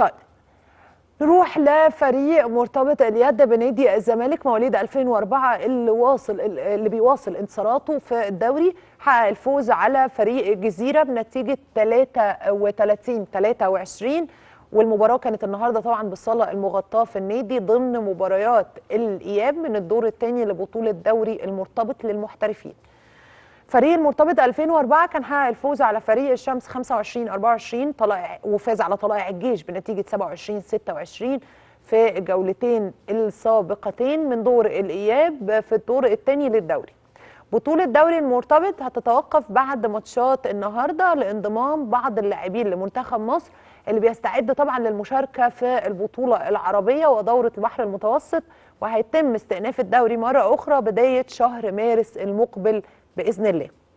طيب نروح لفريق مرتبط اليد بنادي الزمالك مواليد 2004 اللي واصل اللي بيواصل انتصاراته في الدوري حقق الفوز على فريق الجزيره بنتيجه 33 23 والمباراه كانت النهارده طبعا بالصاله المغطاه في النادي ضمن مباريات الاياب من الدور الثاني لبطوله دوري المرتبط للمحترفين فريق المرتبط 2004 كان حقق الفوز على فريق الشمس 25 24 طلائع وفاز على طلائع الجيش بنتيجه 27 26 في الجولتين السابقتين من دور الاياب في الدور الثاني للدوري. بطولة دوري المرتبط هتتوقف بعد ماتشات النهارده لانضمام بعض اللاعبين لمنتخب مصر اللي بيستعد طبعا للمشاركه في البطوله العربيه ودوره البحر المتوسط وهيتم استئناف الدوري مره اخرى بدايه شهر مارس المقبل باذن الله